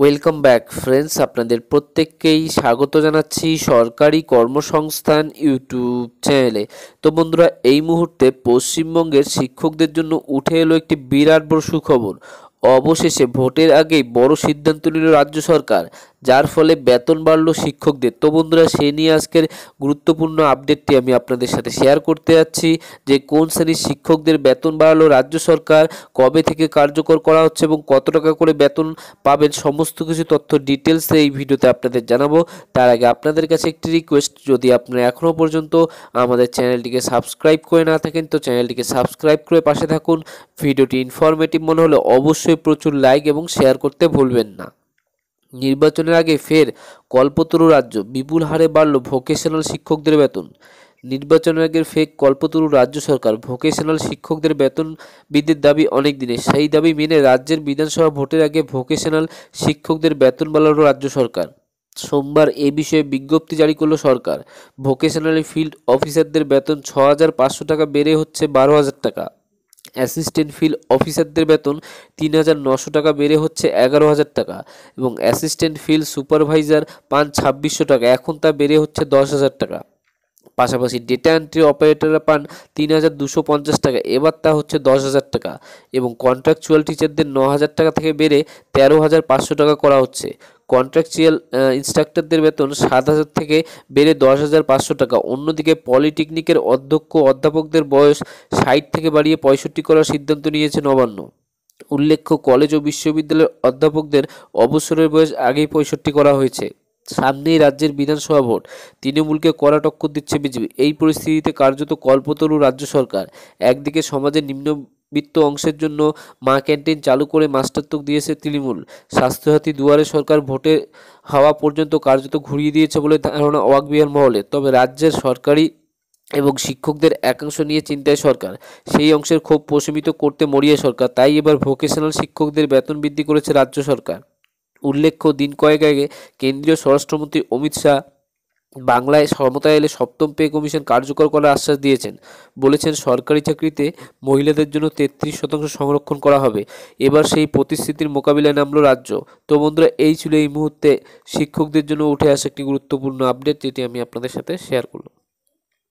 welcome back friends আপনাদের প্রত্যেককেই স্বাগত জানাচ্ছি সরকারি কর্মসংস্থান ইউটিউব চ্যানেলে তো বন্ধুরা এই মুহূর্তে পশ্চিমবঙ্গের শিক্ষকদের জন্য উঠে এলো একটি বিরাট বড় সুখবর অবশেষে ভোটের আগেই বড় সিদ্ধান্ত নিল রাজ্য সরকার যার ফলে বেতন বাড়লো শিক্ষকদের তো বন্ধুরা সেই নিয়ে আজকের গুরুত্বপূর্ণ আপডেটটি আমি আপনাদের সাথে শেয়ার করতে যাচ্ছি যে কোন শ্রেণীর শিক্ষকদের বেতন বাড়ালো রাজ্য সরকার কবে থেকে কার্যকর করা হচ্ছে এবং কত টাকা করে বেতন পাবেন সমস্ত কিছু তথ্য ডিটেলসে এই ভিডিওতে আপনাদের জানাবো তার আগে আপনাদের কাছে একটি রিকোয়েস্ট যদি আপনারা এখনও পর্যন্ত আমাদের চ্যানেলটিকে সাবস্ক্রাইব করে না থাকেন তো চ্যানেলটিকে সাবস্ক্রাইব করে পাশে থাকুন ভিডিওটি ইনফরমেটিভ মনে হলে অবশ্যই প্রচুর লাইক এবং শেয়ার করতে ভুলবেন না নির্বাচনের আগে ফের কল্পতরু রাজ্য বিপুল হারে বাড়ল ভোকেশনাল শিক্ষকদের বেতন নির্বাচনের আগে ফেক কল্পতরু রাজ্য সরকার ভোকেশনাল শিক্ষকদের বেতন বৃদ্ধির দাবি অনেক দিনে সেই দাবি মেনে রাজ্যের বিধানসভা ভোটের আগে ভোকেশনাল শিক্ষকদের বেতন বাড়ালো রাজ্য সরকার সোমবার এ বিষয়ে বিজ্ঞপ্তি জারি করল সরকার ভোকেশনাল ফিল্ড অফিসারদের বেতন ছ হাজার পাঁচশো টাকা বেড়ে হচ্ছে বারো হাজার টাকা অ্যাসিস্ট্যান্ট ফিল্ড অফিসারদের বেতন তিন হাজার নশো টাকা বেড়ে হচ্ছে এগারো হাজার টাকা এবং অ্যাসিস্ট্যান্ট ফিল্ড সুপারভাইজার পান ছাব্বিশশো টাকা এখন তা বেড়ে হচ্ছে দশ হাজার টাকা পাশাপাশি ডেটা এন্ট্রি অপারেটাররা পান তিন হাজার দুশো পঞ্চাশ টাকা এবার তা হচ্ছে দশ হাজার টাকা এবং কন্ট্রাকচুয়াল টিচারদের ন হাজার টাকা থেকে বেড়ে তেরো হাজার পাঁচশো টাকা করা হচ্ছে কন্ট্রাকচুয়াল ইনস্ট্রাক্টরদের বেতন সাত হাজার থেকে বেড়ে দশ হাজার পাঁচশো টাকা অন্যদিকে পলিটেকনিকের অধ্যক্ষ অধ্যাপকদের বয়স ষাট থেকে বাড়িয়ে পঁয়ষট্টি করার সিদ্ধান্ত নিয়েছে নবান্ন উল্লেখ্য কলেজ ও বিশ্ববিদ্যালয়ের অধ্যাপকদের অবসরের বয়স আগেই পঁয়ষট্টি করা হয়েছে সামনেই রাজ্যের বিধানসভা ভোট তৃণমূলকে কড়া টক্কর দিচ্ছে বিজেপি এই পরিস্থিতিতে কার্যত কল্পতরু রাজ্য সরকার একদিকে সমাজের নিম্ন বৃত্ত অংশের জন্য মা ক্যান্টিন চালু করে মাস্টারত্ব দিয়েছে তৃণমূল স্বাস্থ্যসাথী দুয়ারে সরকার ভোটে হাওয়া পর্যন্ত কার্যত ঘুরিয়ে দিয়েছে বলে ধারণা ওয়াকবিহার মহলে তবে রাজ্যের সরকারি এবং শিক্ষকদের একাংশ নিয়ে চিন্তায় সরকার সেই অংশের খুব প্রশমিত করতে মরিয়া সরকার তাই এবার ভোকেশনাল শিক্ষকদের বেতন বৃদ্ধি করেছে রাজ্য সরকার উল্লেখ্য দিন কয়েক আগে কেন্দ্রীয় স্বরাষ্ট্রমন্ত্রী অমিত শাহ বাংলায় সমতা এলে সপ্তম পে কমিশন কার্যকর করার আশ্বাস দিয়েছেন বলেছেন সরকারি চাকরিতে মহিলাদের জন্য তেত্রিশ শতাংশ সংরক্ষণ করা হবে এবার সেই প্রতিশ্রুতির মোকাবিলায় নামলো রাজ্য তো বন্ধুরা এই ছিল এই মুহূর্তে শিক্ষকদের জন্য উঠে আসা একটি গুরুত্বপূর্ণ আপডেট যেটি আমি আপনাদের সাথে শেয়ার করলাম